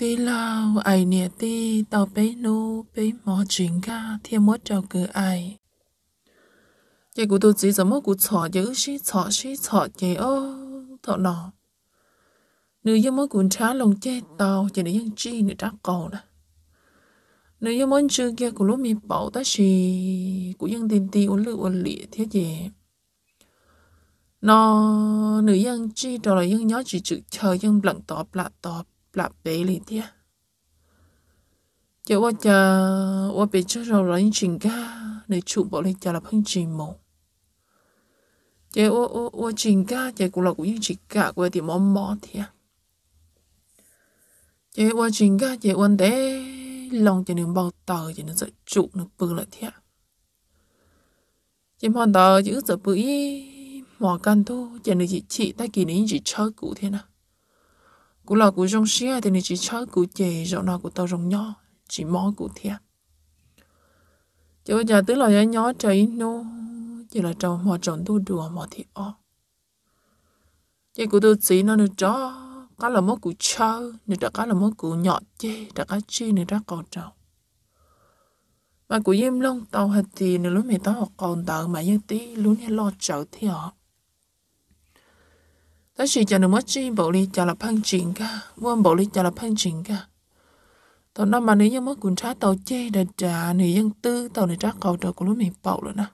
Tí lao ai nè tí tao bế nu bế mò chuyện ga thiên mốt trào cử ai. Chị cụ tôi chỉ giống cụ chọ dữ xí chọ xí chọ chị ơ thọ nọ. Nữ yếu mốt cụ trá lòng chê tao chị nữ yên chi nữ trá cầu nè. Nữ yếu mốt chưa kia cụ lúc mi bảo ta xì cụ yên tiền tì uốn lự uốn lịa thế gì. Nó nữ yên chi trò là yên nhó chỉ chữ chờ yên lặng tọp lạ tọp lạp bể lì tia giờ quá giờ quá bị cho rồi rồi chỉnh ca để chụp bỏ lên giờ là phân trình mổ giờ quá quá qua chỉnh ca giờ cũng là cũng những chỉnh ca qua thì mỏ mỏ tia giờ quá chỉnh ca giờ quan thế lòng giờ nên bao tờ giờ nên sợ trụ nó bự lại tia giờ mòn tờ chữ sợ bự mỏ căn thu giờ nên chị chị ta kỳ nên chị chơi cụ thế nào cú lò cú rong xia thì nên chỉ chơi cú chè rộng nọ cú tàu rộng nhỏ chỉ mó cú thiệt chứ bây giờ tứ là nhỏ nhỏ trời nô chỉ là trâu mò trộn tu đùa mò thì o chứ cú tu chỉ nó được chó cá là mó cú chơi nữa đã cá là mó cú nhỏ chê đã cá chi nữa đã còn trâu mà cú yếm long tàu hạt thì nữa lúc mày tao còn tàu mà như tí lúc này lo chở thì họ chỉ là chuyện cả, muốn bộ 哩 cho là phân chuyện cả. tàu năm mà nếu như mất cuốn trái tàu chê để trả nếu dân tư tàu này trả cầu trời của lúc mình bầu rồi nè.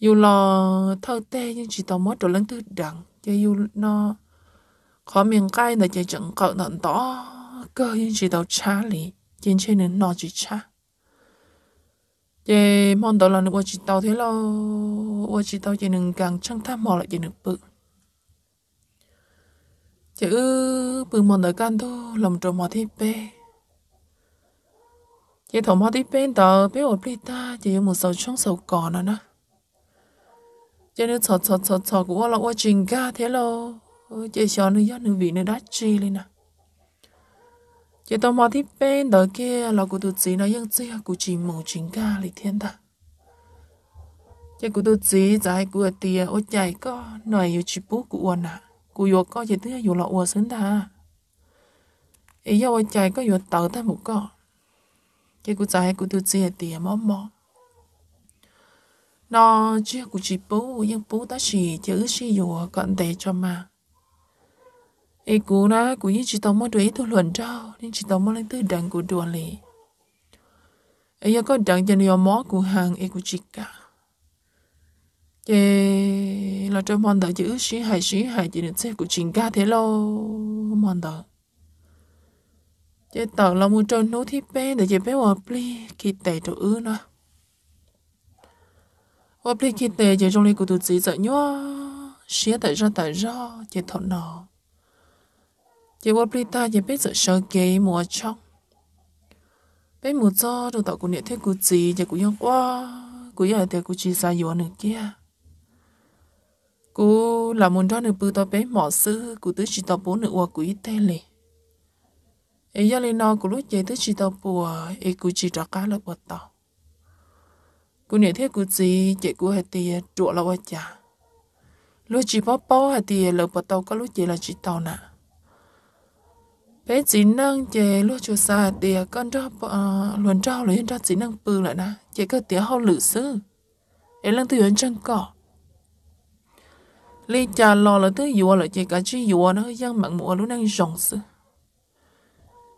Dù lo thơ tê nhưng chỉ tàu mất rồi lớn tư đặng, cho dù nó khó miệng cay là chạy chẳng cậu nặng tỏ cơ nhưng chỉ tàu trả lý, trên trên nên nó chỉ trả. Chê mong tàu là nước nữa chỉ tàu thế lo, chỉ tàu chỉ nên càng chẳng tham mò lại chỉ nên bự chứ bự mòn đời can thu lòng trộm mò thi bê chỉ thổ mò thi bê tờ bê ổn bê ta chỉ một sầu trong sầu cỏ nữa nè cho nên sọt sọt sọt sọt của là quá trình ca thế lo chỉ cho nên do nữ vị nữ đá chi lên nè chỉ tao mò thi bê tờ kia là của tụi chị nó ยัง chưa của chị mổ chính ca lịch thiên ta chỉ của tụi chị giải của tiền ô chạy có nói yêu chị bố của anh à coi chỉ 구요꺼 제드야 요라 우어 쓴다. 이야 원짜이꺼 요 떠다 묶어. 개구 자해 구두 tiền 띠에 멈머. nó chia của chỉ bố nhưng bố ta chỉ chữ xì dùa cận tệ cho mà ý cú na của những chị tao mới đuổi tôi luận cho nên chỉ tao mới lên tới đằng của đùa lì ấy có đằng cho nhiều mó của hàng ý của chỉ cả chị là cho mòn đợi chữ sĩ hải sĩ hải chỉ được xe của trình ca thế lo mòn đợi chị tớ là muốn trôn nấu thiết pe để chị pe hòa pli khi tệ chỗ ư nó hòa pli khi tệ chị trong ly của tụi chị sợ nhó xía tại ra tại ra chị thọ nọ chị hòa pli ta chị bé sợ sợ kế mùa trong bé mùa cho đồ tạo của niệm thế của chị chị cũng nhau quá cũng giờ thì của chị xa yếu nữa kia cú là muốn cho nữ bự tao bé mỏ sư cú tứ chỉ tao bố nữ hoa của ít thế lì ấy giờ lên nó cú lúc chơi tứ chỉ tao bùa ấy cú chỉ trả cá là bùa tao cú nhớ thế cú gì chạy cú hay tiền trụ là hoa chả lúc chỉ bó bó hay tiền là bùa tao có lúc chơi là chỉ tao nè bé chỉ năng chơi lúc chú xa tiền con cho ờ, luồn trao lấy cho chỉ năng bự lại nè chạy cái tiếng hao lử sư ấy lần tôi vẫn chẳng cỏ lê cha lo là thứ dùa là chỉ cả chị dùa nó giang mặn mùa lúc đang rộng sự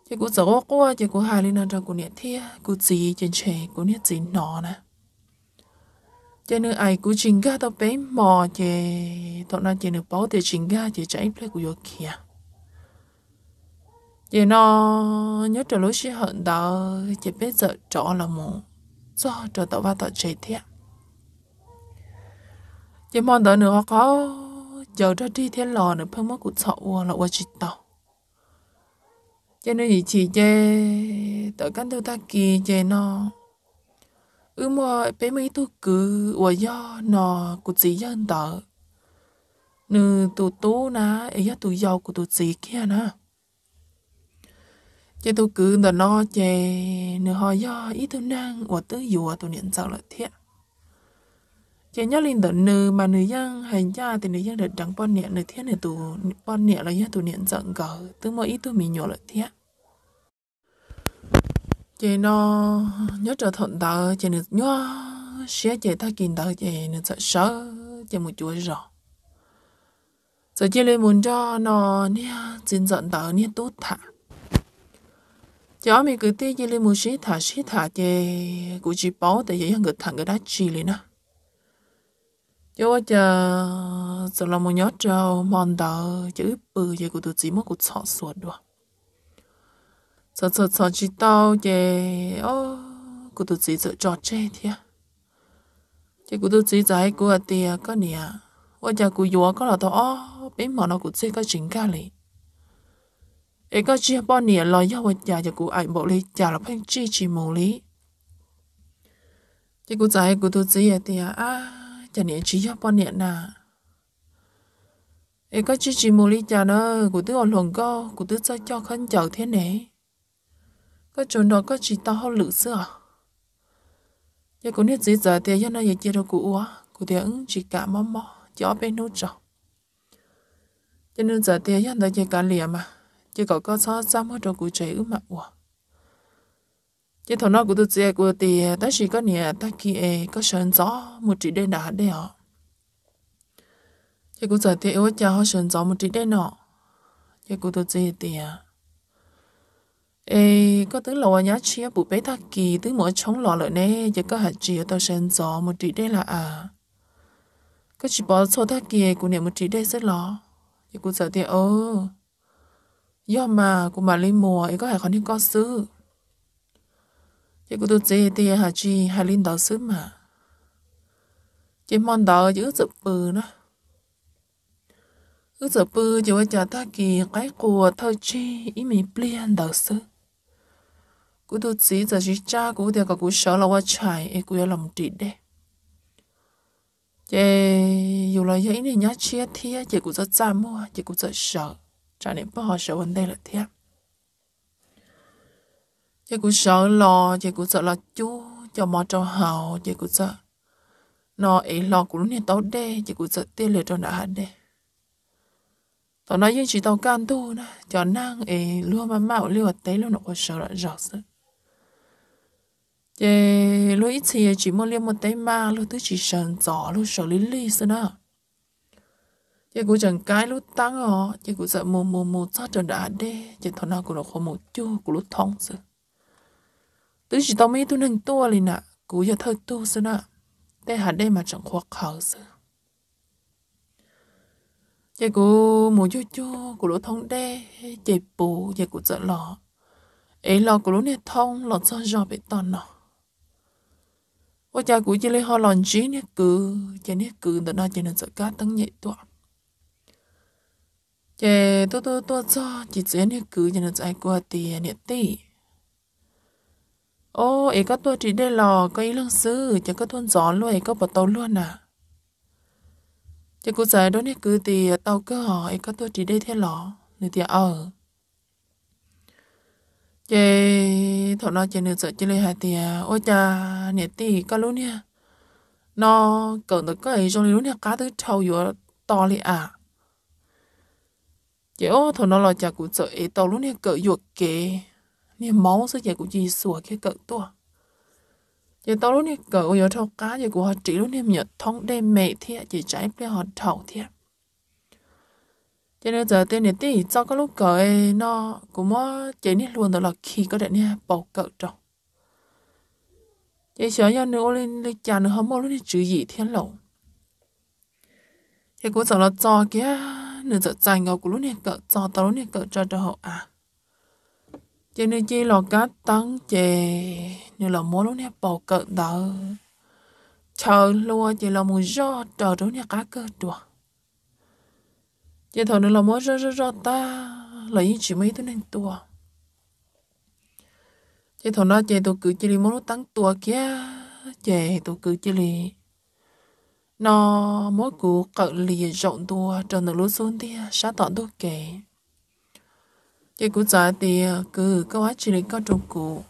chị cũng giàu quá chỉ cũng hài lên trong của nhiệt thia của gì trên trẻ của nhiệt gì nọ nè chỉ nữ ai của chính ga tao bé mò chỉ tao nói chỉ nữ bảo thì chính ga chỉ chạy play của yoga kia chỉ nó nhớ trở lối chị hận đó chỉ biết sợ trọ là mù do trở tao vào tao chạy thiệt chỉ mong đợi nữa có giờ ra đi thế lò nữa phương mất cuộc sậu là quá chỉ tàu cho nên gì chỉ chê tới căn tôi ta kỳ chê nó ư mà bé mấy tôi cứ qua do nó của chỉ dân tờ nữ tụ tú ná ấy tụ giàu của tụ chỉ kia nè chứ tôi cứ đờ nó chê nữ họ do ý tôi năng của tư dùa tôi niệm sao là thiệt chỉ nhớ linh tận nữ mà nữ dân hành cha thì nữ dân được trắng bọn niệm nữ thiết nữ tù bọn niệm là dân tù niệm giận gở từ mỗi ít tù mình nhỏ lại thiết chỉ nó nhớ trở thuận tờ chỉ nữ nhớ sẽ chỉ ta kinh tờ chỉ nữ sợ sợ chỉ một chuỗi rõ giờ chỉ lên muốn cho nó nè xin giận tờ nè tốt thả cháu mình cứ tiếc chỉ lên muốn xí thả xí thả chỉ cũng chỉ bảo tại vì người thằng người đã chỉ lên á yo giờ giờ là một nhớ trâu mòn đờ chữ bự giờ của tụi chỉ mất của sọ suột đùa sọ sọ sọ chỉ tao về ô của tụi chỉ sợ trò chơi thia chứ của tụi chỉ giải của à tia có nè ô giờ của yo có là tao ô mà nó của chơi có chính ca à lì ấy có chia bao nè lo yo ô giờ giờ của ai bộ lý giờ là phải chi chỉ mù lý chứ của giải của tụi chỉ tia à chả niệm chỉ cho bọn niệm nà ấy có chỉ chỉ mua ly trà nữa của tôi ở lồng co của tôi sẽ cho khăn chở thế này có chốn đó có chỉ tao lự sữa giờ cũng nít gì giờ thì giờ nó giờ chia đâu của uá của thì ứng chỉ cả mò mò chó bên nút trọ cho nên giờ thì giờ nó chỉ cả liềm mà chứ cậu có sao sao mà đâu của trẻ ứng mà uá chỉ thằng nó của tôi chơi của thì ta chỉ có nhà ta kia có sơn gió một chỉ đen đã đấy họ chỉ cũng giờ thì ôi cha họ sơn gió một chỉ đen nọ chỉ của tôi chơi thì ê có tới lò nhá chia bụi bé ta kỳ tướng mỗi chống lò lợn nè chỉ có hạt chia tao sơn gió một chỉ đen là à có chỉ bỏ số ta kỳ của nhà một chỉ đen rất lò chỉ cũng giờ thì ô, do mà của mà lấy mùa ấy có hạt còn đi có sứ chỉ có tôi chơi thì hà chi hà linh đó sớm mà chỉ món đó giữ sập bự nó giữ sập bự chỉ có trả ta kỳ cái của thâu chi ý mình plian đó sớm cú tôi chỉ giờ chỉ cha cú thì có cú sợ là quá chạy ấy cú lòng trị đấy chị dù là vậy này nhá chia thia chị cũng rất cha mua chị cũng rất sợ cho nên bỏ sợ vấn đề là thiếp chị cũng sợ lo chị cũng sợ là chú cho mò cho hào, chị cũng sợ nó ấy lo cũng lúc này tao đê chị cũng sợ tiêu lệ cho nó hạt đê tao nói với chị tao can tu nè cho năng ấy luôn mà mạo liều tế luôn nó có sợ là rõ sợ chị lúc ít thì chỉ muốn liều một tế mà lúc thứ chị sợ rõ lúc sợ lý lý sợ nè chị cũng chẳng cái lúc tăng họ chị cũng sợ mù mù mù sao cho đã đê chị thằng nào cũng nó không một chút cũng lúc thông sợ tôi chỉ tao mấy tu nâng tua lên nè cú giờ thôi tu xưa nè để hạt đây mà chẳng khoác khảo xưa giờ cú muốn chú chú cú lỗ thông đe chạy bù giờ cú sợ lò ấy lò cú lỗ này thông lò cho giò bị tòn nọ ôi cha cú chỉ lấy ho lòn chí nè cứ chả nè cứ tao nói chỉ nên sợ cá tăng nhẹ tuột chè tôi tôi tôi cho chị dễ nè cứ cho nên chạy qua tiền nè tì Ô, ấy có tôi chỉ để lò, có ý lương sư, chẳng có thôn gió luôn, ấy có bỏ tàu luôn à. Chứ cô giải đó nè cứ thì tàu cứ họ, ấy có tôi chỉ để thế lò, người thì ở. Ờ. Chê, thọ nó chê nửa sợ chê lấy hai thì, à. ôi cha, nè tì, có luôn nha. Nó, cậu nó có ấy trong lúc nè, cá thứ trâu vừa to lì à. Chê ô, thọ nó lò chà cụ sợ ấy tàu lúc nè cỡ vừa kê nè máu sẽ dạy của chị sủa kia cỡ tua giờ tao lúc nè cỡ của giờ thâu cá giờ của họ chỉ lúc nè nhớ thông đêm mẹ thiệt chỉ trái bây họ thầu thiệt cho nên giờ tên này tí cho cái lúc cỡ nó cũng mơ chế này luôn đó là khi có đại nha bầu cỡ trong chế sợ nhau nữa lên lên chà nữa không mơ lúc nè chữ gì thiên lộ thì cũng sợ là cho kia nữa giờ dành ngầu của lúc nè cỡ cho tao lúc nè cỡ cho cho họ à cho nên chỉ là cá tấn chè như là muốn lúc nè bầu cận đó chờ luôn chỉ là muốn do chờ đó nè cá cơ đùa chỉ thôi nữa là muốn do do do ta là những chỉ mấy thứ nên tua chỉ thôi nói chè tôi cứ chỉ là muốn tăng tua kia chè tôi cứ chỉ là nó mỗi cú cận lìa rộng tua chờ nữa lúa xuống đi sát tọn tôi kể chị cũng giờ thì ờ, cứ có quá chỉ lấy có trong cụ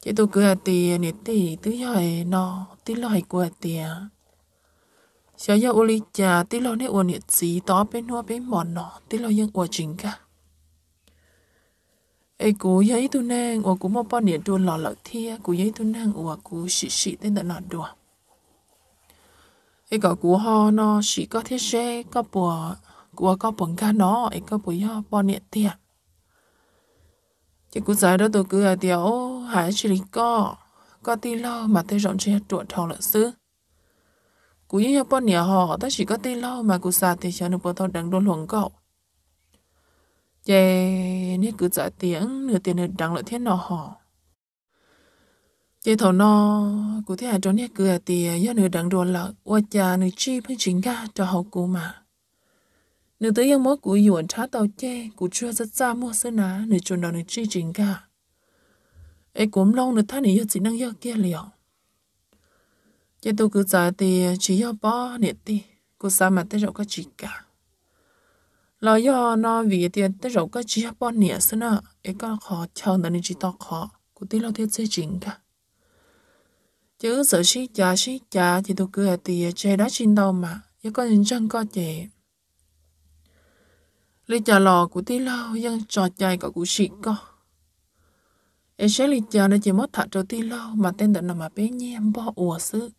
chị tôi cứ là thì ờ, nít thì thứ hỏi nó tí lo của thì ờ. sau giờ uli cha tí lo này uống nít gì to bên hoa bên mòn nó tí lo nhưng uống chính cả ấy cú giấy tôi nang uốn cú một bao nít đuôi lọ lợt thia cú giấy tôi nang uốn cú xị xị tên tận nọ đùa ấy có cú ho nó xị có thiết xe có bùa của có bẩn cá nó ấy có bùi ho ờ, bò nẹt tiệt à? chỉ cú giải đó tôi cứ là ờ, tiểu hải chỉ lý co có tí lo mà tôi rộng che chuột thò lợi sư cú yêu ờ, yêu bọn nhà họ ta chỉ có tí lo mà cú xa thì cho nó bọn tao đằng đôn luồng cậu chè nếu cứ giải tiếng nửa tiền được đằng lợi thiên nọ họ chè thầu no cụ thế hải cho nếu cứ tiền do nửa đằng đôn lợi qua cha nửa chi phải chính ga cho hậu cụ mà nếu tới yang mốt của yuan thá tàu che của chưa rất xa mua sơ ná nếu chôn đó được chi trình cả ấy cũng lâu nữa thá nếu yêu chỉ năng yêu kia liệu chứ tôi cứ giả thì chỉ yêu bỏ nè đi, cô sao mà tới rồi có chỉ cả lo do nó vì tiền tới rồi có chỉ yêu bỏ nè sơ nè ấy có khó chờ nữa nên chỉ to khó của tí lo thiết xây trình cả chứ sợ xí cha xí cha thì tôi cứ là tiền chê đó trên đâu mà chứ con nhân chân có chè lý trả lò của tí lâu dân trò chạy có cụ sĩ co em sẽ lý trả để chỉ mất thật cho tí lâu mà tên tận nằm mà bé nhem bỏ ủa sư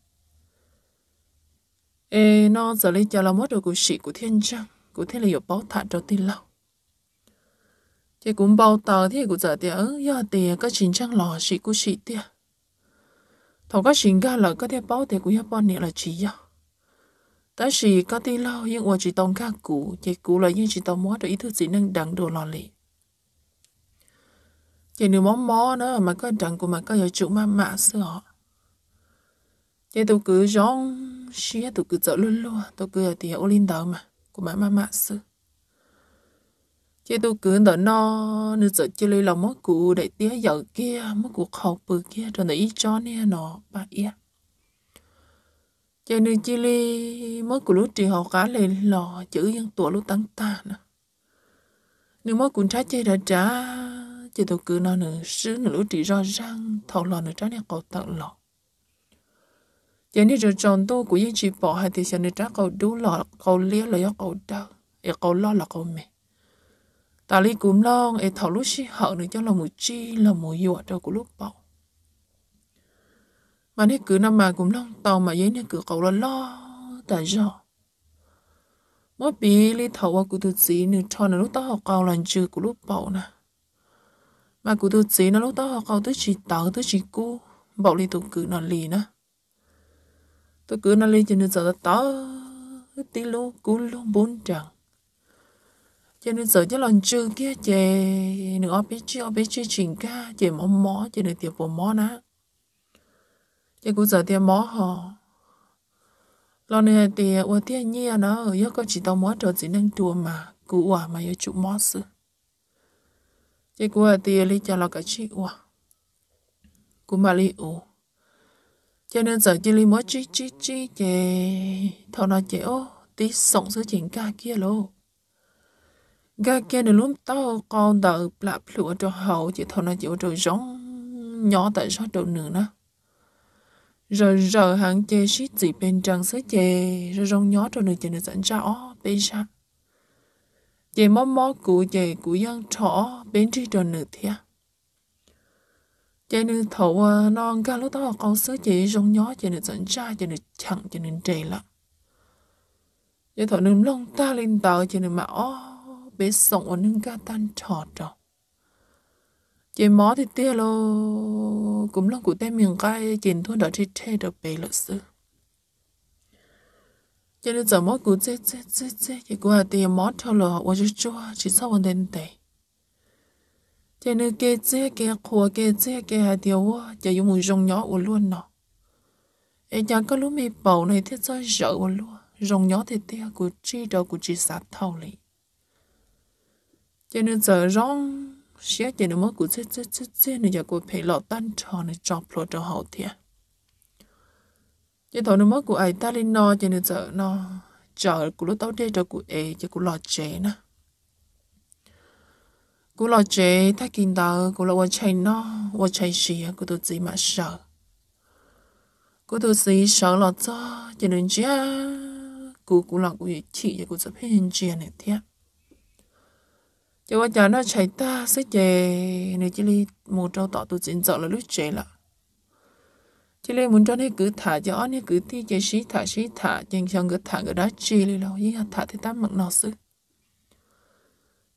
ê nó giờ lý trả là mất được của sĩ của thiên trăng của thế là yếu báo thật cho tí lâu thì cũng bao tờ thì cũng giờ thì ở giờ thì có chính trang lò sĩ của sĩ thì thằng có chính ra là có thể báo thì của hiệp bọn này là chỉ nhau ta chỉ có tí lo nhưng mà chỉ tông các cụ chỉ cụ là nhưng chỉ tông móa được ý thức gì nên đặng đồ lò lì chỉ nếu món mó nữa mà có đặng của mà có giờ chịu mà mạ xưa họ chỉ tôi cứ rong xía tôi cứ chợ luôn luôn tôi cứ thì ô linh đầu mà của mà mà mạ xưa chỉ tôi cứ đợi no nữa chợ chơi lấy lòng mó cụ để tía giờ kia mó cuộc khẩu bự kia rồi để ý cho nè nó bà yên cho nên Chile mới của lúc trì họ cá lên lò chữ dân tuổi lúc tăng ta nữa nếu mới cũng trái chơi đã trả chỉ tôi cứ nói nữa sứ nữa lúc trì rõ răng thọ lò nữa trái này cầu tặng lò cho nên rồi tròn tu của dân chỉ bỏ hai thì sẽ nữa trái cầu đu lò cầu lia là do cầu đau e cầu lo là cầu mẹ ta lý cũng lo e thọ lúc xí họ nữa cho là một chi là một dọa cho của lúc bỏ mà nè cứ năm mà cũng long tàu mà yến nè cứ cầu là lo tại sao mỗi bị lý thầu qua cụ tự chỉ nè cho nè lúc tao học cầu là chưa của lúc bảo nè mà cụ tự chỉ nè lúc tao học cầu tới chỉ tao tới chỉ cú bảo lý tụ cứ nè lì nè tôi cứ nè lì cho nên giờ ta tao tí lô cú lô bốn chẳng cho nên giờ chứ lần chưa kia chè nữa bé chưa bé chưa chỉnh ca chè mỏ mỏ chè được tiệp mỏ ná chứ cũng giờ tiền mỏ họ lo này thì ua tiền nhia nó ở yếu có chỉ tao mỏ trở chỉ năng chùa mà cụ ua mà giờ chụp mỏ sư chứ cũng thì lấy cho lo cả chị ua cũng mà lấy ủ cho nên giờ chỉ lấy mỏ chi chi chi chè thọ nó chè ô tí sống giữa chuyện ca kia lô ga kia này lúc tao con đợi lạp lụa cho hậu chỉ thọ nó chịu rồi giống nhỏ tại sao đầu nửa nữa rồi rồi hắn chê shit gì bên trăng sẽ chê rồi rong nhó cho nơi chê nơi dẫn ra ó bên sao chê mó mó cụ chê cụ dân trọ bên tri tròn nơi thia chê nơi thầu à, non ca lúc đó con sớ chê rong nhó chê nơi dẫn ra chê nơi chẳng chê nơi trề lặng chê thầu nương lông ta lên tàu chê nơi mà ó bế sọng ở nương ca tan trọt rồi chị mó thì tia lo cũng lo của tay miệng cái chuyện thôi đó thì thay được bề lợi sư cho nên giờ mó cũng chết chết chết chết chị cũng là tiền mó theo lò và chú chua chỉ sau vấn đề này cho nên kê chết kê khổ kê chết kê hạt tiêu á chỉ dùng một rong nhỏ của luôn nọ em chẳng có lúc mì bầu này thiết cho sợ của luôn rong nhỏ thì tia của chi đó của chị sát thâu lì cho nên giờ rong xé chỉ nó mất cụ chết chết chết chết này giờ cụ phải lọt tan tròn này chọc lọ cho hậu thiệt chỉ thôi nó mất cụ ai ta lên no chỉ nó giờ nó chờ cụ lúc tao đây cho cụ ấy chỉ cụ lọ chế nè cụ lọ chế ta kinh tao cụ lọ quan chạy nó quan chạy gì cụ tôi gì mà sợ cụ tôi gì sợ lọ cho chỉ nên chia cụ cụ lọ cụ chỉ cho cụ sẽ phải hình chia này thiệt cho qua nhà nó chạy ta sẽ chè này chỉ li một trâu tọt tụ chính dọn là lúc chè là chỉ li muốn cho nó cứ thả cho nó cứ thi chè xí thả xí thả chèn chồng cứ thả cái đó chi li lâu như thả thì ta mặn nó sư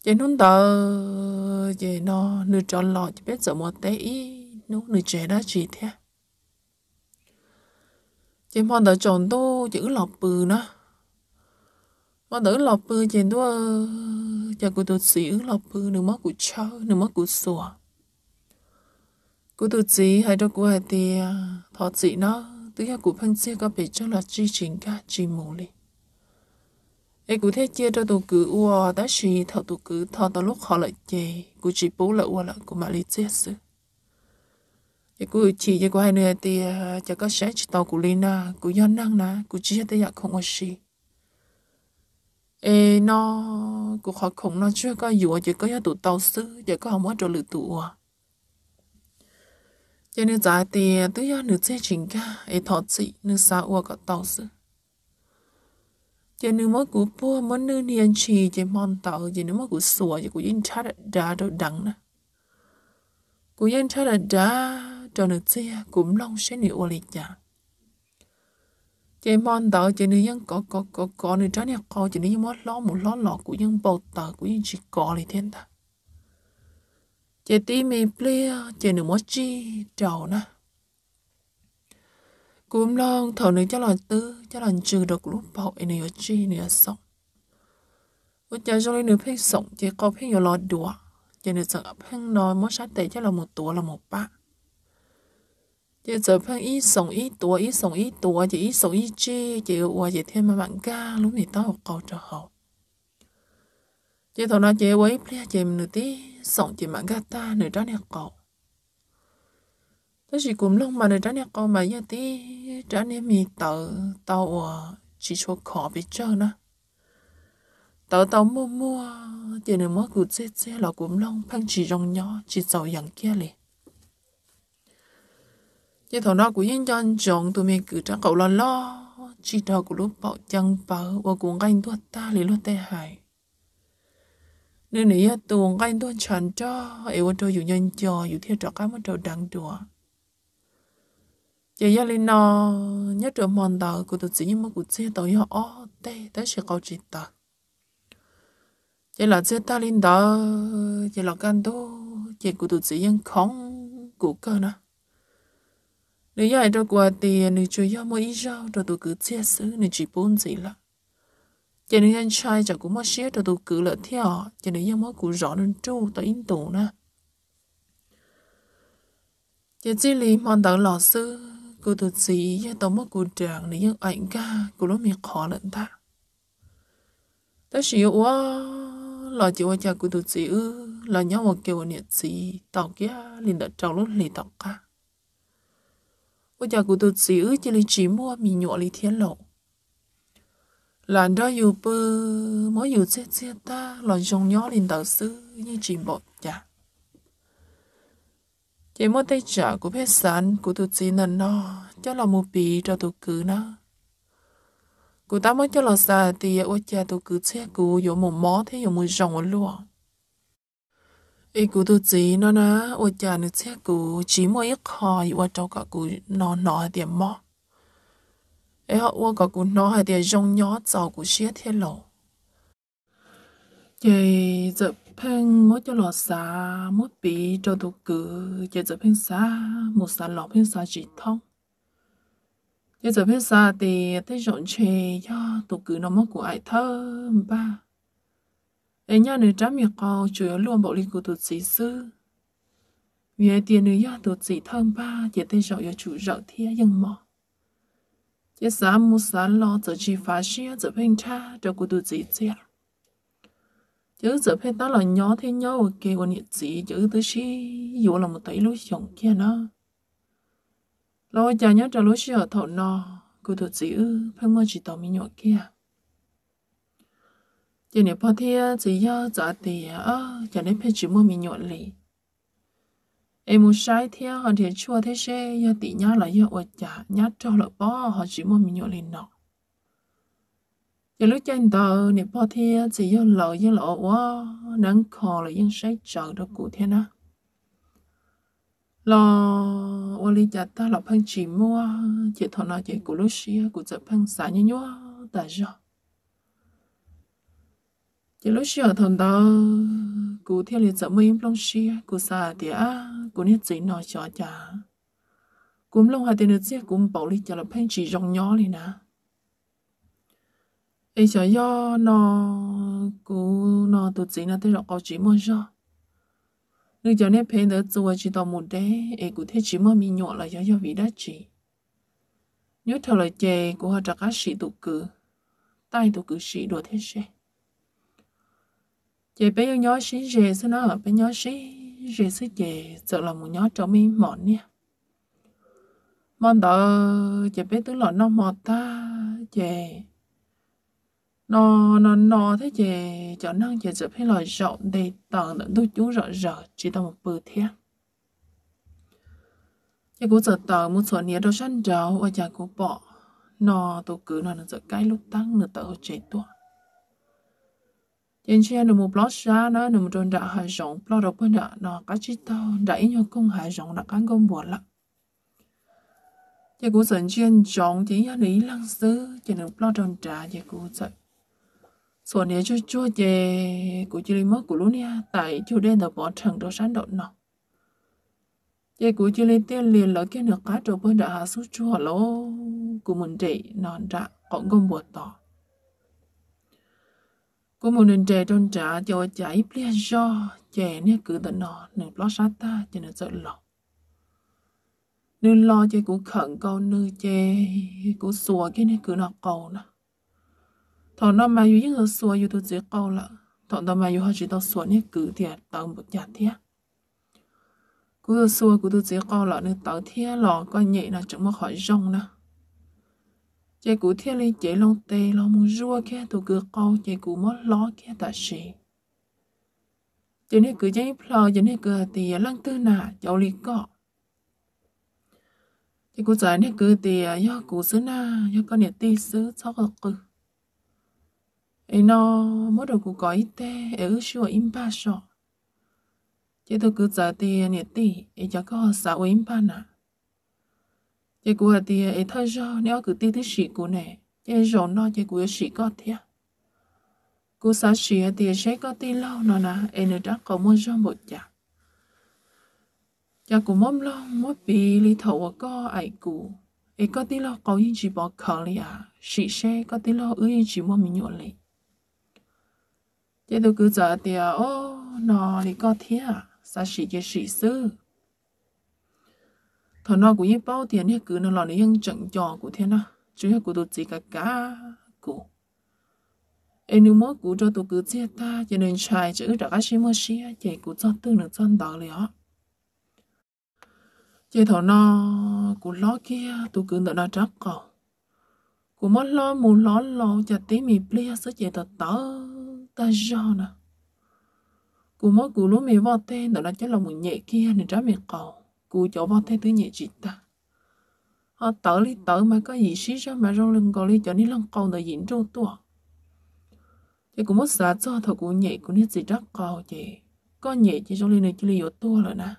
chè nón tờ chè nó nửa trâu lọ chỉ biết giờ một té ý nó nửa chè đó chỉ thế chỉ mong tờ tròn tu chữ lọ bự nữa mà tử lọc bư trên đó cho cô tôi xỉ ứng lọc bư nửa mắt của cho nửa mắt của sủa cô tôi xỉ hai đôi của hai tia thọ xỉ nó tự hai của phân chia có bị cho là chi chính cả chi mù li ai cũng thế chia cho tôi cứ uo đã xì thọ tôi cứ thọ tao lúc họ lại chê cô chỉ bố lại uo lại của mà li chia sự ấy cụ chỉ cho cụ hai người tia, cho có sẽ chỉ tàu của Lina, na cụ do năng na cụ chia tới giờ không có gì ê nó cuộc họ khủng nó chưa có dùa chỉ có tụ tàu sư chỉ có không có trò lự tụ à cho nên giá thì tự do nữ xe chính cả ấy thọ chị nữ xa ua có tàu sư cho nên mỗi cú bua mỗi nữ niên trì chỉ mòn tàu chỉ nên mỗi cú sủa chỉ cú yên chát đá đâu đắng nè cú yên chát đá cho nữ xe cũng long sẽ nữ ua lịch chả chị mong đợi chị nữ những có có có có nữ trái này có chị nữ những mất lo một lo lọ của những bầu tờ của những chỉ có thì thiên ta chị tí mì plia chị nữ mất chi trầu nè cũng lo thầu nữ cho là tư cho là trừ được lúc bầu nếu chi nếu sống với giờ cho nên nếu phải sống chị có phải nhiều lo đùa chị nữ sợ phải nói mất sát tệ cho là một tuổi là một bác chị giờ phân ít sống ít tua ít sống ít tua chị ít sống ít chi chị ua chị thêm mà bạn ca lúc này tao học câu cho học chị thằng nó chị quấy plea chị nửa tí sống chị bạn ca ta nửa trái nè cậu thế chị cũng lúc mà nửa trái nè cậu mà giờ tí trái nè mì tờ tao ua chỉ cho khó bị chơi nữa tao tao mua mua tiền nửa mua cứ chết chết là cũng long phăng chỉ rong nhỏ chỉ giàu dạng kia liền như thằng nó cũng yên chân chồng tụi mình cứ trăng cậu lo lo chỉ đó của lúc bảo chân bảo và cũng ganh tuột ta lý luôn tê hải nếu nãy tuồng ganh tuột chẳng cho ai và tôi dù nhân cho dù thiệt trò cái một trâu đắng đùa giờ gia linh nó nhớ trường mòn tờ của tụi chỉ nhưng mà của xe tàu họ ó tê tới sẽ câu chuyện ta giờ là xe ta linh đó giờ là gan đô giờ của tụi chỉ nhưng không của cơ nữa nếu như ai đó qua thì nếu chơi nhau mỗi rau rồi tôi cứ chia sứ nếu chỉ bốn gì là cho nên anh trai chẳng cũng mất xíu rồi tôi cứ lỡ theo cho nên nhau mỗi cụ rõ nên trâu tao in tổ nè chỉ chỉ lì mòn tao lọ sư cụ tụi gì cho tao mất cụ trường nếu như ảnh ca cụ nó miệng khó lận ta tao chỉ quá lọ chỉ qua cha cụ tôi gì ư là nhau một kiểu nhiệt gì tạo kia liền đặt trong lúc lì tạo cả 我家古都只有这里寂寞米鸟里天楼。lần đó dù bơ mới dù chết chết ta lần trong nhỏ lên đầu sư như chìm bột chả chỉ mới tay trả của phép sản của tụi chị nên nó cho là một bì cho tụi cứ nó của ta mới cho là xa thì ở cha tụi cứ xe cũ dù một mó thế dù một rồng luôn ý cụ tôi chỉ nó nó ôi cha nó chết cụ chỉ mỗi ít họ và cháu cả cụ nó nó điểm mò ấy họ ôi cả cụ nó hay điểm rong nhó cháu cụ chết thế lộ chị giờ phăng mỗi cho lọ xá mỗi bị cho tôi cử chị giờ phăng xá một xá lọ phăng xá chỉ thông chị giờ phăng xá thì thấy rộn chê cho tôi cử nó mất của ai thơ ba ấy nhà nữ trăm miệng co chủ yếu luôn bộ linh của tụt sĩ sư vì tiền nữ nhà tụt sĩ thơm ba chỉ tên rõ yếu chủ rõ thia dừng mỏ chỉ xã mua xã lo giờ chỉ phá xe giờ bên cha cho của tụt sĩ chưa chứ giờ phải ta là nhỏ thế nhau ở kia còn nhiệt gì chứ tới khi dù là một tay lối chồng kia nó lo chả nhớ cho lối xe ở thọ nọ của tụt sĩ ư phải mua chỉ tàu mi nhỏ kia cho nên bao thế chỉ do giả thì ờ cho ờ, ờ, nên phải chịu mua mình nhộn lì em muốn sai theo họ thì ờ, chua thế xe do tỷ nhá là do ở trả nhá cho lợi bó họ chỉ mua mình nhộn lì nọ cho lúc trên tờ nếu bao thế chỉ do lợi do lợi quá nắng khó là yên sai chờ đó cụ thế nào lo ô lý ta là phân chỉ mua chỉ thọ nó chỉ của lúc xưa của giờ phăng xả như nhua tại sao chỉ lúc xưa thằng đó cú theo liền sợ mấy long xia cú xa thì á cú nhét giấy nọ cho chả cú long hai tiền được xia cú bảo đi cho là phanh chỉ rong nhỏ liền nè ấy cho do nó cú nó tự giấy nó thấy rõ có chỉ mơ cho nếu cho nên phanh được rồi chỉ tao một đấy ấy cú thấy chỉ mơ mi nhọ là do do vì đã chỉ nhớ thầu lời chè của họ trả cá sĩ tụ cử tay tụ cử sĩ đồ thế xe chị bé yêu nhói xí rè xí nó bé nhói xí về, xí chè sợ là một nhói trong mi mọn nha mọn đó chị bé tưởng là nó mòn ta chè nó nó nó thế chè cho năng chè chụp hay là rộng để tầng đựng tôi chú rợ rợ chỉ tao một bữa thế chè cũng sợ tờ một số nhớ đâu sẵn rồi, và chả cũng bỏ nó tôi cứ nó nó sợ cái lúc tăng nửa tờ chạy tuột yên chia nụ một lót ra nó nụ một đồn đã hạ rộng lo đọc bên đã nó cá chi tao đã ít nhau công hạ rộng đã cán công buồn lắm giờ cũng dần chuyên chọn chỉ nhà lý lăng sư chỉ nụ lo đồn trả giờ cũng dậy sổ này cho chua về của chị mất của lúc nha tại chủ đen là bỏ trần đồ sáng độ nọ giờ của chị lấy tiền liền lỡ cái nước cá trộn bên đã hạ xuống chua lỗ của mình trị nó đã cộng công buồn tỏ có một nền trẻ trong trả cho chảy bia do trẻ nè cứ tận nọ, nửa lo sát ta cho nó sợ lọ nửa lo chơi cũng khẩn câu nửa chơi cũng xua cái này cứ nó cầu nè thọ nó mà dù những xua dù tôi chỉ câu là thọ nó mà dù họ chỉ tao xua nè cứ thiệt tao một chặt thiệt cứ xua cứ tôi chỉ câu là nửa tao thiệt lọ coi nhẹ là chẳng mà khỏi rong nè chị cụ thiên lý chế lâu tê lo mu rua kia tụ cửa câu chị cụ mất lo kia tạ sĩ chị này cứ chế plò chị này cứ thì lăng tư nà cháu lý cọ chị cụ giải này cứ thì do cụ xứ nà do con nhà ti xứ cháu hợp cử ấy nó mất đầu cụ có ít tê ở ư sửa im ba sọ chị tôi cứ giải thì nhà ti ấy cho có hợp im ba nà chị cụ hạt thì ấy thay do nếu cứ tin thứ sĩ cụ này chị rồi nó chị cụ sĩ có thế cụ xã sĩ thì sẽ có tin lâu nó là em đã có muốn cho một chả chả cụ mong lâu mỗi bị lý thầu có ai cụ ấy có tin lâu có những gì bỏ khờ li à sĩ sẽ có tin lâu ư những gì muốn mình nhộn li chị tôi cứ giờ thì ô nó thì có thế à xã sĩ chị sĩ sư thằng nó cũng bao tiền hết cứ nó lo nó vẫn chẳng cho của thế nào chứ hết của tôi chỉ cả cá của em nếu mỗi của cho tôi cứ chia ta cho nên trai chữ đã cái chị mới chia chạy của cho tư nữa chân đó liền chị thằng nó của lo kia tôi cứ đợi nó đã trắc cầu của mất lo mù lo lo cho tí mì plia sẽ chạy thật tớ ta do nè của mỗi của lúc mì vào tên nó đã chết lòng một nhẹ kia nên trả mệt cầu cụ chỗ vào thế thứ nhẹ chị ta họ tớ li tớ mà có gì xí ra mà rong lưng gọi li cho nên lăng cầu đời diễn trâu tua chị cũng mất giá cho thầu cụ nhẹ cũng nên gì rất cầu chị có nhẹ chị rong lên này chị li yếu tua rồi nè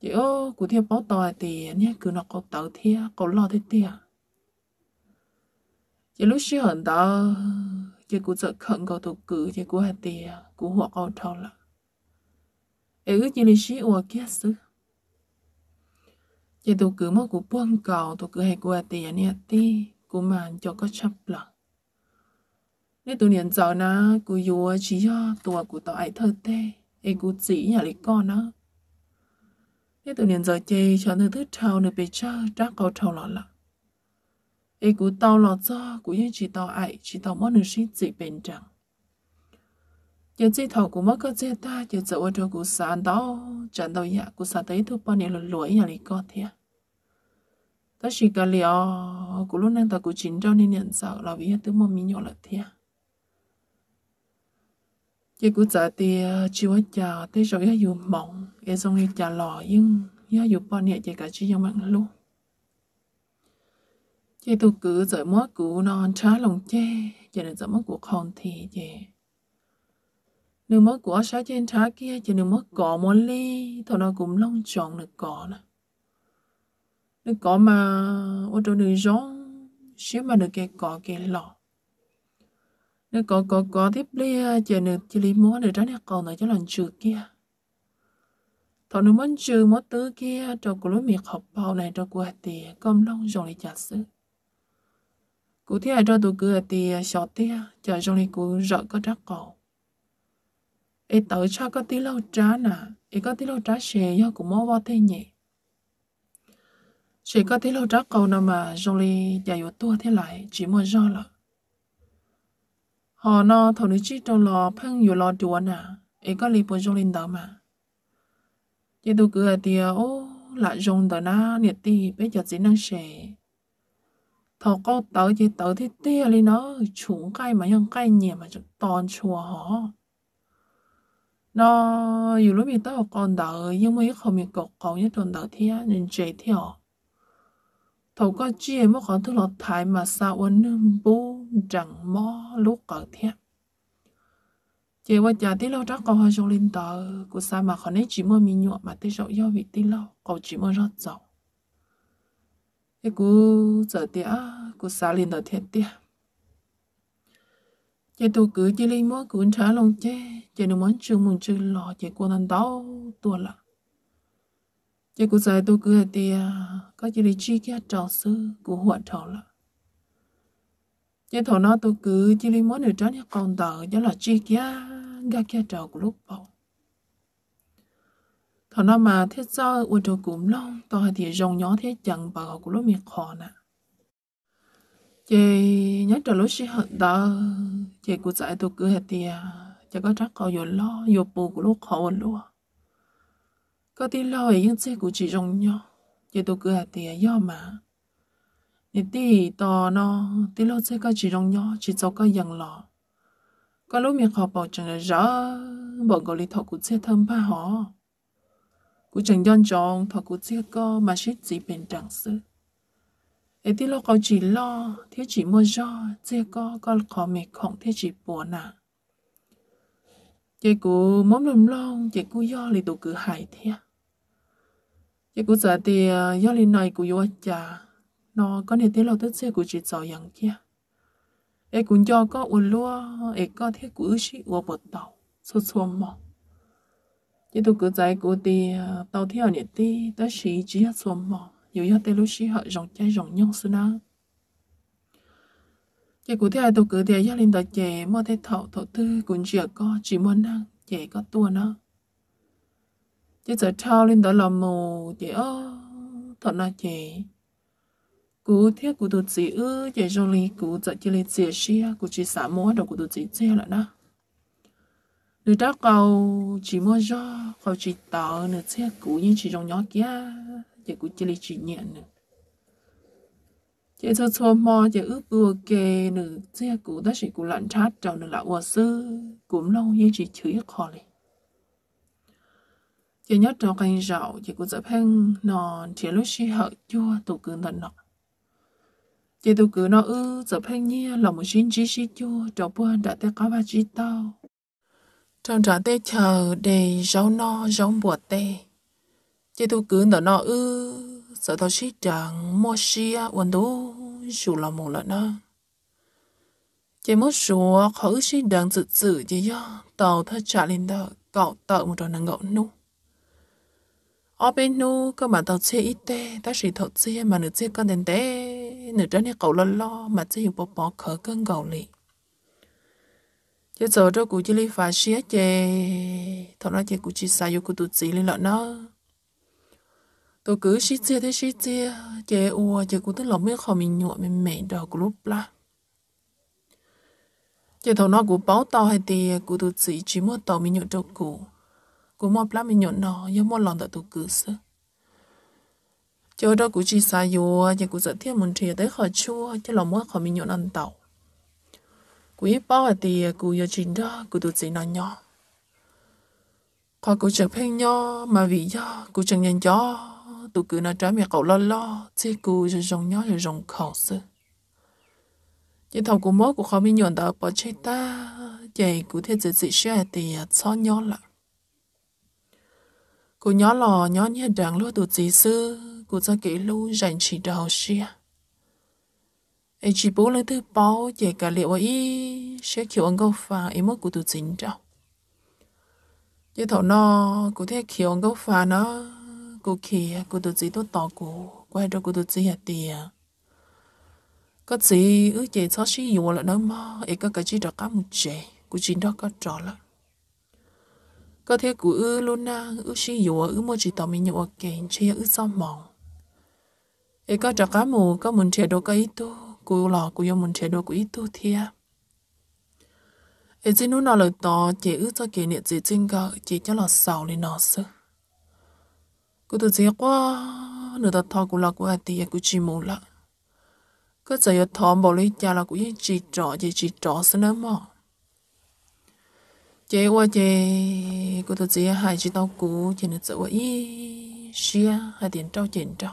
chị ô cụ thiệp báo tòa thì nhé cứ nó cầu tớ thiệp cầu lo thế tiệt chị lúc xí hận tớ chị cụ sợ khẩn cầu tụ cử chị cụ hạt tiệt cụ họ cầu thâu lại chỉ 에그 kia 오아키아스 Chị tụ cứ mất của quân cầu tụ cứ hay của tiền anh ti của Cú mà cho có chấp lạ Nên tụ niên giờ na của yếu chỉ cho tụ của tao ấy thơ tê Ê cú chỉ nhà lý con đó. Nên tụ niên giờ chê cho thư thứ thao nơi bề chơ Trác cầu thao lọ lạ Ê của tao lọ cho của những chỉ tao ấy chỉ tao mất nơi xin chỉ bền chẳng giờ chỉ thầu của mất có chết ta giờ giờ ôn cho của sản đó trận đầu nhà của sản đấy thôi bao nhiêu lần lỗi nhà lý có thế ta chỉ cần liệu của lúc nãy ta của chính cho nên nhận sợ là vì tôi mong mình nhỏ là thế giờ của giờ thì chưa chờ tới rồi giờ dùng mỏng để xong thì chờ lò nhưng giờ dùng bao nhiêu chỉ cả chỉ dùng mạng luôn chị tôi cứ giờ mất của non trái lòng che, cho nên giờ mất của không thì chị Nước mất của sáng trên trái kia chỉ nước mất cỏ một ly Thôi nó cũng long tròn được cỏ nè Nước cỏ mà ô tô đường rong Xíu mà được cái cỏ cái lọ Nước cỏ cỏ cỏ tiếp ly, chờ nước chỉ lý múa được trái nè cỏ nó cho lần trừ kia Thôi nước mất trừ mất tứ kia Trò của lúc miệng học bao này trò của tìa Công long rong để trả sức Cụ thế là trò tụ cửa tìa Sọ tìa Chờ rong đi cũng rợ có trắc cỏ ấy tới cho có tí lâu trá nè ấy có tí lâu trá xe do cũng mua vào thế nhỉ chỉ có tí lâu trá cầu nào mà Jolie giải yếu tua thế lại chỉ mua do là họ nó thầu nữ chỉ trong lò phân yếu lò đùa nè ấy có lý bộ Jolie đó mà chỉ tôi cứ thì ô là dùng đó na nhiệt ti bây giờ chỉ năng xe Thổ câu tới chỉ tới thì tia lên nó chúng cây mà nhưng cây nhẹ mà chúng toàn chùa họ nó dù lúc mình tới còn đỡ nhưng mà không mình cột còn như tuần đỡ thì á nên chế theo thầu có chi em mất còn thứ lọt thái mà sao ấn bố chẳng mò lúc cỡ thiệt chị qua chả tí lâu chắc còn hơi trong linh tờ của sao mà còn ấy chỉ mơ mình nhọ mà tí rộng do vị tí lâu còn chỉ mơ rất rộng cái cú giờ tía của sao linh tờ thiệt tiếc chị tụ cứ chị lên mỗi cuốn trả lòng chê chị nó muốn chưa muốn chưa lò chị cô đang đau tua là chị cũng giải tụ cử thì có chị đi chi kia trò sư của hoạt thọ là chị thọ nó tụ cử chị lên mỗi nửa trái nhà còn tờ đó là chi kia ga kia trò của lúc bầu thọ nó mà thiết do uổng trò cũng long to thì rồng nhỏ thế chẳng bảo của lúc miệng khó nè chị nhớ trở lối sĩ hận đó chị cũng dạy tôi cứ hết tiền chị có chắc có nhiều lo nhiều bù của lúc khó luôn có tí lo ấy những xe của chị rong nhỏ, chị tôi cứ hết tiền do mà nè tí to nó tí lo xe có chị rong nhỏ chị cho có dần lo có lúc miệng họ bảo chẳng là rõ bọn gọi lý thọ của chị thơm ba họ cũng chẳng dọn chọn thọ của xe có mà shit gì bên chẳng sự ấy tí lo cầu chỉ lo thế chỉ mua do thế có có khó mệt không thế chỉ buồn à chị cụ mắm lùm lon chị cụ do lì tụ à? cứ hại thế chị cụ giờ thì do lì này cụ yêu chả nó có nên tí lo tức xe cụ chỉ giỏi yang kia ấy cũng cho có uốn lúa ấy có thế cụ chỉ uốn bột tàu số số mỏ chị tụ cứ giải cụ thì tàu theo nhiệt tí tới sĩ chỉ số mỏ 有要带路西 họ rộng chạy rộng nhông sư na chạy cụ thế ai tổ cử địa gia đình đó chạy mua thế thọ tư cũng chưa có chỉ muốn năng chạy có tua nó chạy giờ thao lên đó là mù chạy ơ thọ nó chạy cú thiết cú tụt gì ư chạy rong lì cú chạy chạy lên chia chia cú chỉ xả mua đồ cú tụt gì chia lại đó nữ đó cầu chỉ mua cho cầu chỉ tạo nữa xe cũ nhưng chỉ trong nhỏ kia chỉ cũng chỉ là chỉ nhận nữa chỉ cho cho mò chỉ ướp bùa kề nữa chỉ của đó chỉ của lạnh chát trong nữa là ủa sư cũng lâu như chỉ chửi khó này chỉ nhớ trong canh rau chỉ cũng dập hang non chỉ lúc xí hở chua tụ cứ lần nọ chỉ tụ cứ nó ư dập hang nhia lòng một xin chỉ xí chua trâu buồn đã tới cá ba chỉ tao trong trả tê chờ để giấu no rau bùa tê chỉ tu cứ nó nó ư sợ thao chỉ chẳng mua xia quần đồ dù là một lần nữa chỉ muốn sửa khẩu chỉ đang tự tự chỉ do tàu thất trả lên đó cậu tạo một tròn năng ngẫu nu ở bên nu cơ mà tàu chế ít tê ta chỉ thọ chế mà nửa chế con đến tê nửa trái này cậu lo lo mà chế hiểu bỏ bỏ khở cơn gầu lì chỉ giờ cho cụ chỉ li phá xia chế thọ nó chế cụ chỉ sai yêu cụ tự chỉ lên lọ nó tôi cứ xí chia thế xí chia chè ua chè cũng tức là mới khó mình nhựa mình mẹ đỏ của lúc la chè thầu nó của báo tao hay thì của tôi chỉ chỉ mua tàu mình nhựa trong cụ của mua plá mình nhựa nó nhưng mua lòng tại tôi cứ sơ chè đó của chị xa yo chè của giật thiên muốn chia tới khỏi chua chè là mua khỏi mình nhựa ăn tàu của ít bao hay thì của giờ chỉ đó của tôi chỉ nó nhỏ khó của chè phênh nho mà vì do của chẳng nhân cho tụ cứ nó trái miệng cậu lo lo chế cù cho rồng nhó rồi rồng khổ sư chỉ thầu của mốt của khó mi nhuận đó bỏ chơi ta chạy cụ thế giới dị xe thì cho nhó lại cụ nhó lò nhó như đảng lúa tụ dị sư cụ cho kỹ lưu dành chỉ đầu xe ấy chị bố lấy thứ bao chạy cả liệu ấy sẽ kiểu ông gấu phà ấy mốt của tụ dính đâu chỉ thầu nó cụ thế kiểu ông gấu phà nó cô kia cô tự chỉ tôi tỏ cô quay cho cô tự chỉ hạt tiền có gì ước chị cho sử dụng là nó mà ấy có cái gì đó cả một chế cô chỉ đó có trò lắm có thể của ư luôn na ư sử dụng ư mua chỉ tao mình nhậu kẹn chơi ư sao mỏng ấy có trò cá mù có mình chơi đồ cái ít tu cô lò cô dùng mình chơi đồ của ít tu thia ấy chỉ nó là lời tỏ chị ư cho kỷ niệm gì trên cờ chị cho là sầu lên nó sức cô tự chỉ quá nửa ta thọ của là của hạt tiền của chị mù lợ cứ giờ giờ thọ bảo lấy cha là của những chị trọ chị chị trọ xin lắm mà chị qua chị cô tự chỉ hai chị tao cũ chị nữa sợ qua ý xia hai tiền trâu tiền trâu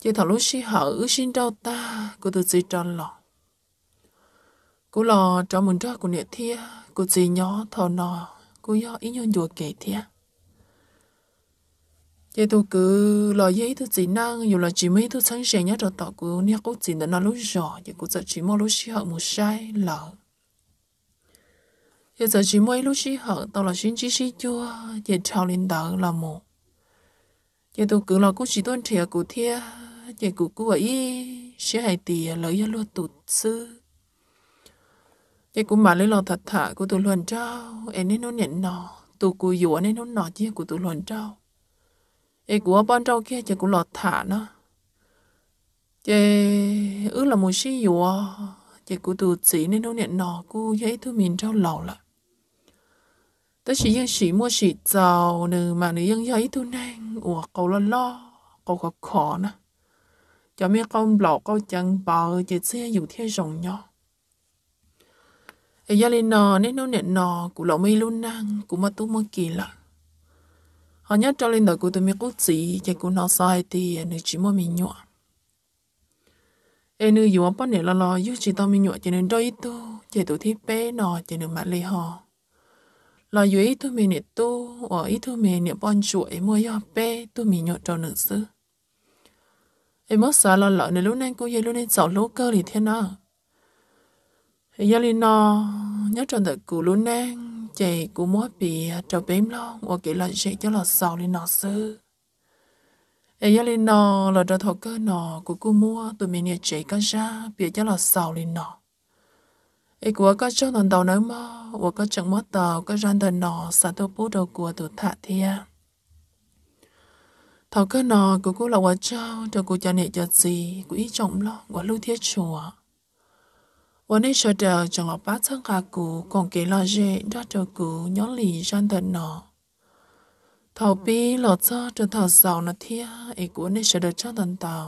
chị thọ lúc xí hở xin trâu ta cô tự chỉ tròn lọ cô lò trò mình trò của nè thia cô chỉ nhỏ thọ nọ cô do ý nhon chùa kể thia chị tôi cứ lo giấy tôi chỉ năng dù là chỉ mấy tôi sáng sẻ nhớ rồi tỏ cứ nhớ cố chỉ nó lúc rõ chị cũng giờ chỉ mua lúc xí hở một sai lỡ giờ giờ chỉ mấy lúc xí hở tao là xin chỉ xí chua chị chào lên đỡ là một chị tôi cứ lo cố chỉ tuân thiệt cụ thia chị cụ cứ ấy sẽ hay tì lỡ ra luôn tụt sư chị cũng mà lấy lo thật thà của tôi luôn trao em nên nó nhận nọ tôi cứ dỗ nên nó nọ chứ của tôi luôn trao chị của bọn trâu kia chỉ cũng lọt thả nó chị ước là một xí dùa chị của từ chỉ nên nó nhận nọ cô giấy thu mình trâu lẩu lại tới chỉ dân chỉ mua chỉ giàu nữ mà nữ dân giấy thu nang ủa cậu lo lo cậu có khó nữa, cho mấy con lọ câu chân bờ chị xe dù theo rồng nhỏ Ella lên nò nên nó nện nò của lọ mi luôn năng của mà tu mua kỳ lạ họ nhớ cho linh đời của tôi mi cút gì cái cô nó sai thì nữ chỉ mua mi nhọ em nữ dùng bao nhiêu lo lo yêu chỉ tao mi nhọ cho nên đôi tu chỉ tụ thi bé nọ cho nên mà lấy họ lo yêu ít tu mi nè tu ở ít tu mi nè bon chuỗi mua yo bé tu mi nhọ cho nữ sư em mất sợ lo lợ nên lúc này cô dây lúc này sợ lố cơ thì thế nào giờ linh nó nhớ cho đời của lúc này chị cũng muốn bị à, trâu bếm lo và kỹ là chị cho là sầu lên nó sư ấy giờ lên nó là cho thọ cơ nó của cô mua tụi mình nhà chị có ra bị cho là sầu lên nó ấy của có cho nó đầu nữa mơ và có chẳng mất tàu có ra thần nó sao tôi bố đầu của tụi thạ thia thọ cơ nó của cô là quả trao cho cô cho nệ cho gì của ý trọng lo quả lưu thiết chùa วันนี้ชดเดอจงอป้าทั้งกากูกงเกลอเจดอดกูย้อนหลีจันเดินหนอทอปีหลอดซอจนทอสาวนาเทียอีกวันนี้ชดเดอจันตันเตา